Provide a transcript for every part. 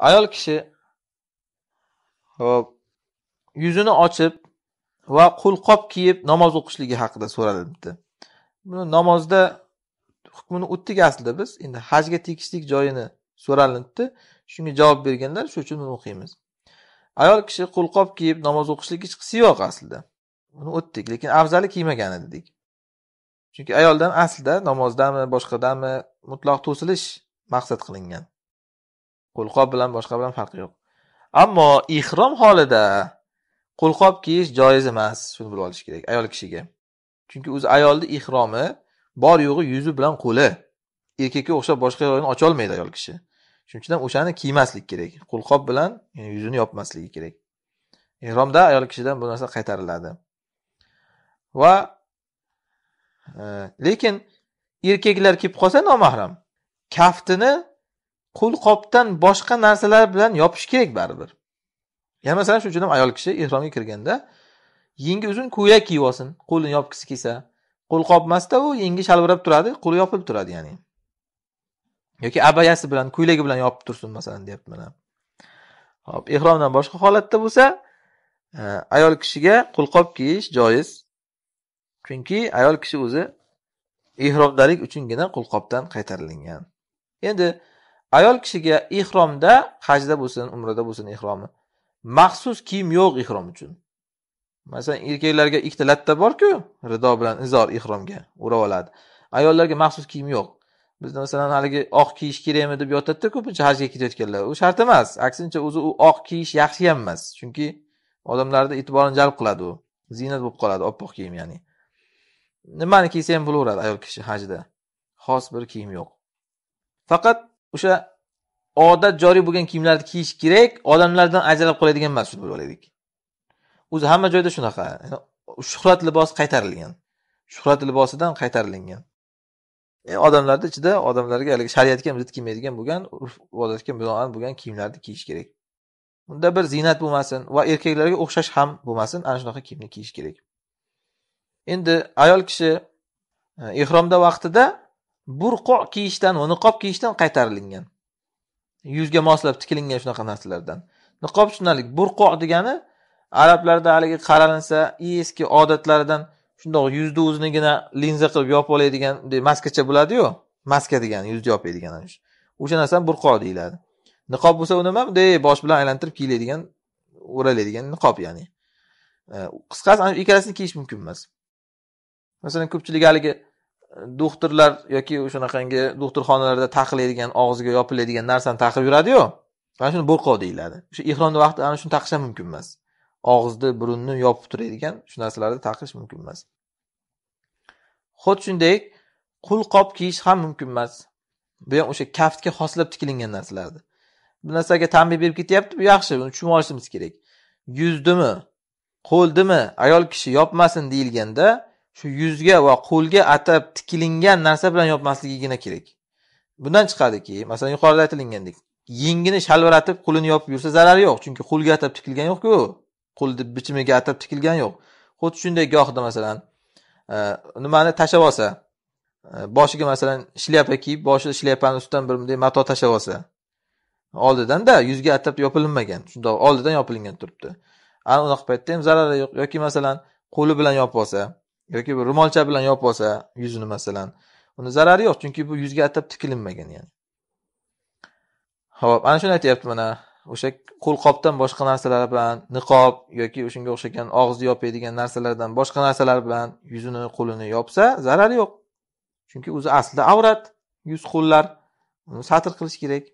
Ayol kishi hop yuzini ochib va qo'lqop kiyib namoz o'qishligi haqida so'ralibdi. Buni namozda hukmini o'tdik aslida biz. Endi hajga tegishlik joyini so'ralibdi. Shunga javob berganlar, shuning uchun buni o'qiymiz. Ayol kishi qo'lqop kiyib namoz o'qishlik hech qisi yo'q aslida. Buni o'tdik, lekin afzali kiymagani dedik. Chunki ayoldan aslida namozdami, boshqadami mutlaq to'silish maqsad qilingan. qo'lqop bilan boshqa bilan farqi yo'q ammo ihrom holida qo'lqop kiyish joiz emas shuni bilib olish kerak ayol kishiga chunki o'zi ayolni ihromi bor yo'g'i yuzi bilan qo'li erkakka o'xshab boshqa yo'lini ocholmaydi ayol kishi shuning uchun ham o'shani kiymaslik kerak qo'lqop bilan yuzini yopmasligi kerak ehromda ayol kishidan bu narsa qaytariladi va e, lekin erkaklar kelib qolsa nomahram kaftini qo'lqopdan boshqa narsalar bilan yopish kerak baribir yana masalan shuning uchun ham ayol kishi ehromga kirganda yengi uzun ko'ylak kiyib olsin qo'lini yopgisi kelsa qo'lqop emasda u yengi shalvirab turadi qo'li yopilib turadi ya'ni yoki abayasi bilan ko'ylagi bilan yopib tursin masalan deyapti mana hop ehromdan boshqa holatda bo'lsa e, ayol kishiga qo'lqop kiyish joiz chunki ayol kishi o'zi ehromdalik uchungina qo'lqopdan qaytarilingan endi ayol kishiga ihromda hajda bo'lsin umrada bo'lsin ihromi maxsus kiyim yo'q ihrom uchun masalan erkaklarga ikkita latta borku rido bilan izor ihromga o'rab oladi ayollarga maxsus kiyim yo'q bizda masalan haligi oq kiyish kerakmi deb yotadida ko'pincha hajga ketayotganlar u shart emas aksincha o'zi u oq kiyish yaxshi ham emas chunki odamlarni e'tiborini jalb qiladi u ziynat bo'lib qoladi oppoq kiyim ya'ni nimani kiysa ham bo'laveradi ayol kishi hajda xos bir kiyim yo'q faqat o'sha odat joriy bo'lgan kiyimlarni kiyish kerak odamlardan ajralib qoladigan mas'ul bo'lib olaylik o'zi hamma joyda shunaqa shuhrat libosi qaytarilgan shuhrat libosidan qaytarilingan e, odamlarni ichida odamlarga haligi shariatga zid kelmaydigan bo'lgan urf odatga binoan bo'lgan kiyimlarni kiyish kerak unda bir ziynat bo'lmasin va erkaklarga o'xshash ham bo'lmasin ana shunaqa kiyimni kiyish kerak endi ayol kishi e, ehromda vaqtida burqo kiyishdan va niqob kiyishdan qaytarilingan yuzga moslab tikilingan shunaqa narsalardan niqob tushunarli burqo degani arablarda haligi qaralinsa eski odatlaridan shundoq yuzni o'zinigina linza qilib yopib oladigan maskacha bo'ladiyu maska degani yuzni yopadigan o'sha narsani burqo deyiladi niqob bo'lsa u nima bunday bosh bilan aylantirib kiyiladigan o'raladigan niqob ya'ni e, qisqasi ikkalasini kiyish mumkin emas masalan ko'pchilik haligi doktorlar yoki shunaqangi doktorxonalarda taqiladigan og'ziga yopiladigan narsani taqib yuradi Mana shuni burqov deyiladi. O'sha ihromni vaqti ana shuni taqish ham mumkin emas. Og'izni, burunni yopib turadigan shu narsalarni taqish mumkin emas. Xuddi shunday qulqop kiyish ham mumkin emas. Bu ham o'sha kaftga xoslab tikilingan narsalardi Bu narsaga tanbeh berib ketyapti. Bu yaxshi, buni tushunib olishimiz kerak. Yuzdimi, qo'ldimi ayol kishi yopmasin deyilganda shu yuzga va qo'lga atab tikilingan narsa bilan yopmasligigina kerak bundan chiqadiki masalan yuqorida aytilgandek yengini shalviratib qo'lini yopib yursa zarari yo'q chunki qo'lga atab tikilgan yo'qku qo'lni bichimiga atab tikilgan yo'q xuddi shunday gohida masalan e, nimani tashlab olsa e, boshiga masalan shlyapa kiyib boshida shlyapani ustidan bir bunday mato tashlab olsa oldidanda yuzga atab yopilinmagan shundoq oldidan yopilingan turibdi ana unaqa paytda ham zarari yo'q yoki masalan qo'li bilan yopib olsa yoki bir ro'molcha bilan yopib olsa yuzini masalan uni zarari yo'q chunki bu yuzga atab tikilinmagan ya'ni ho'p ana shuni aytyapti mana o'sha qo'lqopdan boshqa narsalar bilan niqob yoki o'shanga o'xshagan og'izni yopadigan narsalardan boshqa narsalar bilan yuzini qo'lini yopsa zarari yo'q chunki o'zi aslida avrat yuz qo'llar uni satr qilish kerak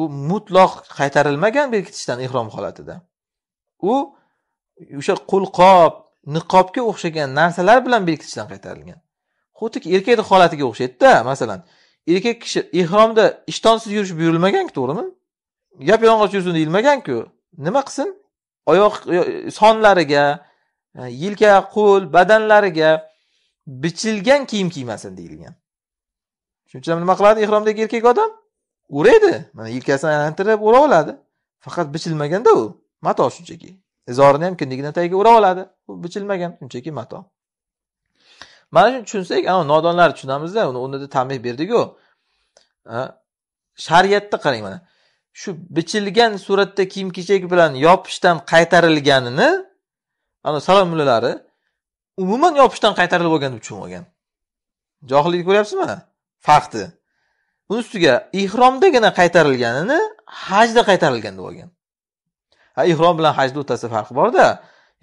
u mutloq qaytarilmagan berkitishdan ehrom holatida u o'sha qo'lqop niqobga o'xshagan narsalar bilan berkitishdan qaytarilgan xuddiki erkakni holatiga o'xshaydida masalan erkak kishi ehromda ishtonsiz yurish buyurilmaganku to'g'rimi yap yalang'och yursin deyilmaganku nima qilsin oyoq sonlariga e, yelka qo'l badanlariga bichilgan kiyim kiymasin deyilgan shuning uchun nima qiladi ehromdagi erkak odam o'raydi mana yelkasini aylantirib o'ra oladi faqat bichilmaganda u mato shunchaki izorini ham kindigini tagiga ura oladi bu bichilmagan shunchaki mato mana shuni tushunsak anavi nodonlar tushunamizda uni o'rnida tanbeh berdiku shariatda qarang mana shu bichilgan suratda kiyim kechak bilan yopishdan qaytarilganini ana salom mullalari umuman yopishdan qaytarilib bo'lgan deb tushunib johillikni ko'ryapsizmi farqni uni ustiga ihromdagina qaytarilganini hajda qaytarilgan deb olgan ha ihrom bilan hajni o'rtasida farq borda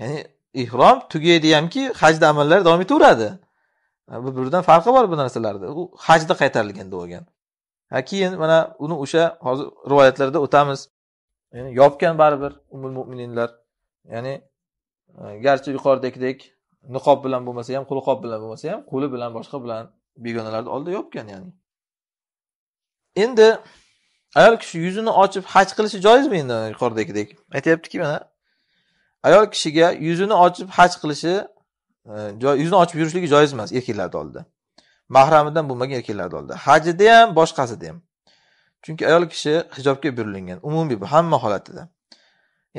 ya'ni ihrom tugaydi hamki hajda amallar davom etaveradi bir biridan farqi bor bu narsalarda u hajda qaytarilganda bo'lgan keyin mana uni o'sha hozir rivoyatlarda o'tamiz ya'ni yopgan baribir umul mo'mininlar ya'ni garchi yuqoridagidek niqob bilan bo'lmasa ham qo'lqop bilan bo'lmasa ham qo'li bilan boshqa bilan begonalarni oldida yopgan ya'ni endi ayol kishi yuzini ochib haj qilishi joizmi endi yuqoridagidek aytyaptiki mana ayol kishiga yuzini ochib haj qilishi e, yuzini ochib yurishligi joiz emas erkaklarni oldida mahramidan bo'lmagan erkaklarni oldida hajida ham boshqasida ham chunki ayol kishi hijobga buyurilgan umumiy bu hamma holatida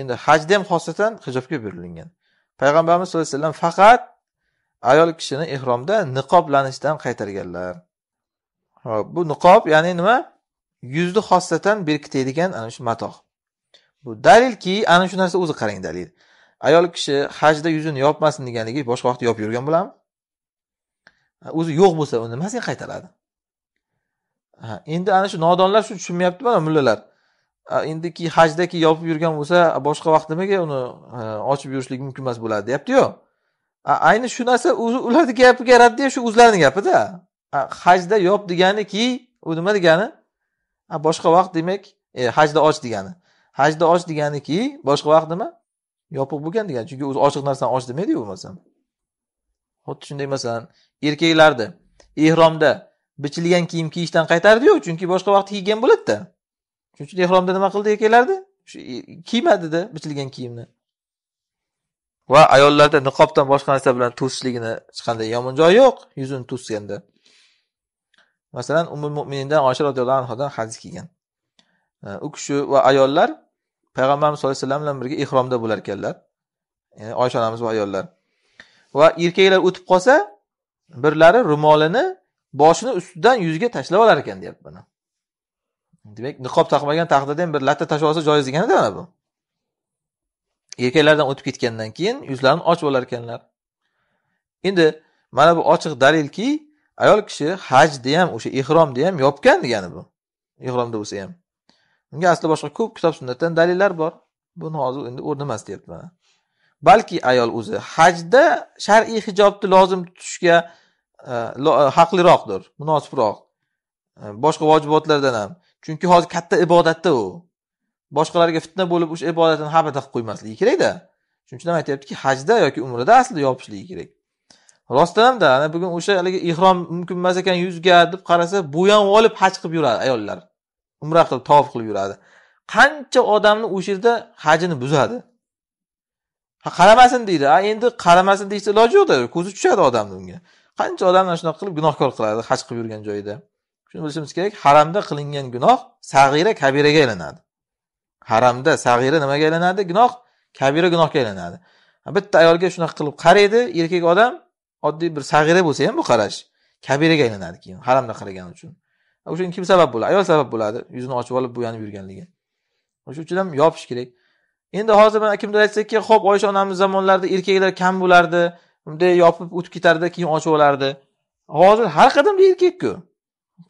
endi hajda ham xosatan hijobga buyurilgan payg'ambarimiz sallallohu alayhi vasallam faqat ayol kishini ehromda niqoblanishdan qaytarganlar hop bu niqob ya'ni nima yuzni xossatan berkitadigan ana shu matoh bu dalilki ana shu narsa o'zi qarang dalil ayol kishi hajda yuzini yopmasin deganligi boshqa vaqt yopib yurgan bo'ladimi o'zi yo'q bo'lsa u nimasiga qaytaradi endi ana shu nodonlar shu tushunmayapti mana mullalar endiki hajdaki yopib yurgan bo'lsa boshqa vaqt nimaga uni ochib yurishlik mumkin emas bo'ladi deyaptiyu ayni shu narsa ularni gapiga raddiya shu o'zlarini gapida hajda yop deganiki u nima degani a boshqa vaqt demak e, hajda och degani hajda och deganiki boshqa vaqt nima yopiq bo'lgan degani chunki o'zi ochiq narsani och demaydiku bo'lmasam xuddi shunday masalan erkaklarni ehromda bichilgan kiyim kiyishdan qaytardiyu chunki boshqa vaqt kiygan bo'ladida shuning uchun ehromda nima qildi erkaklarni e, kiymadida bichilgan kiyimni va ayollarda niqobdan boshqa narsa bilan to'sishligini hech qanday yomon joyi yo'q yuzini to'sganda masalan umul mo'minindan osha roziyallohu anhudan hadis kelgan u kishi va ayollar payg'ambarimiz sallallohu alayhi vasallam bilan birga ehromda bo'lar ekanlar ya'ni oysha onamiz va ayollar va erkaklar o'tib qolsa birlari ro'molini boshini ustidan yuziga tashlab olar ekan deyapti mana demak niqob taqmagan taqdirda ham bir latta tashlab olsa joiz deganida mana bu erkaklardan o'tib ketgandan keyin yuzlarini ochib olar ekanlar endi mana bu ochiq dalilki ayol kishi hajni ham o'sha ehromni ham yopgan degani bu ehromda bo'lsa ham unga asli boshqa ko'p kitob sunnatdan dalillar bor buni hozir endi o'rni emas deyapman balki ayol o'zi hajda shar'iy hijobni lozim tutishga e, e, haqliroqdir munosibroq e, boshqa vojibotlardan ham chunki hozir katta ibodatda u boshqalarga fitna bo'lib o'sha ibodatini habada qilib qo'ymasligi kerakda shuning uchun ham aytyaptiki hajda yoki umrada aslida yopishligi kerak rostdanamda ana bugun o'sha haligi ehrom mumkin emas ekan yuzga deb qarasa bo'yam olib haj qilib yuradi ayollar umra qilib tavof qilib yuradi qancha odamni o'sha yerda hajini buzadi qaramasin deydi a endi qaramasin deyishni iloji yo'qda ko'zi tushadi odamni unga qancha odamlar shunaqa qilib gunohkor qiladi haj qilib yurgan joyida shuni bilishimiz kerak haramda qilingan gunoh sag'ira kabiraga aylanadi haramda sag'ira nimaga aylanadi gunoh kabira gunohga aylanadi bitta ayolga shunaqa qilib qaraydi erkak odam oddiy bir sag'ira bo'lsa ham bu qarash kabiraga aylanadi keyin haramda qaragani uchun o'shan kim sabab bo'ladi ayol sabab bo'ladi yuzini ochib olib bo'yanib yurganligi o'sha uchun ham yopish kerak endi hozir mana kimdir aytsaki ho'p oysha onamiz zamonlarida erkaklar kam bo'lardi bunday yopib o'tib ketardi keyin ochib olardi hozir har qadamda erkakku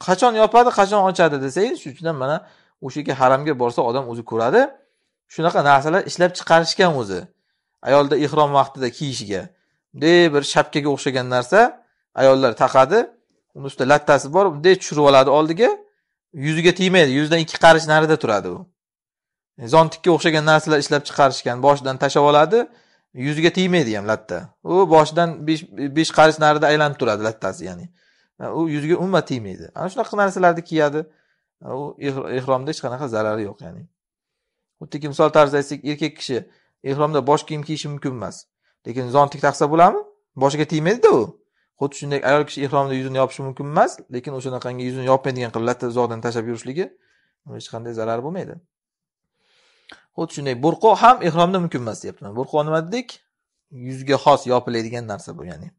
qachon yopadi qachon ochadi desangiz shuning uchun ham mana o'sha yerga haramga borsa odam o'zi ko'radi shunaqa narsalar ishlab chiqarishgan o'zi ayolda ehrom vaqtida kiyishiga bunday bir shapkaga o'xshagan narsa ayollar taqadi uni ustida lattasi bor bunday tushirib oladi oldiga yuziga tegmaydi yuzdan ikki qarich narida turadi u e, zontikka o'xshagan narsalar ishlab chiqarishgan boshidan tashlab oladi yuziga tegmaydi ham latta u boshidan besh qarich narida aylanib turadi lattasi ya'ni e, u yuziga umuman tegmaydi ana shunaqa narsalarni kiyadi e, u ehromda hech qanaqa zarari yo'q ya'ni xuddiki misol tarzida aytsak erkak kishi ehromda bosh kiyim kiyishi mumkin emas lekin zontik taqsa bo'ladimi boshiga tegmaydida u xuddi shunday ayol kishi ehromda yuzini yopishi mumkin emas lekin o'shanaqangi yuzini yopmaydigan qilib latta uzoqdan tashlab yurishligi hech qanday zarar bo'lmaydi xuddi shunday burqo ham ehromda mumkin emas deyapti burqo nima dedik yuzga xos yopiladigan narsa bu ya'ni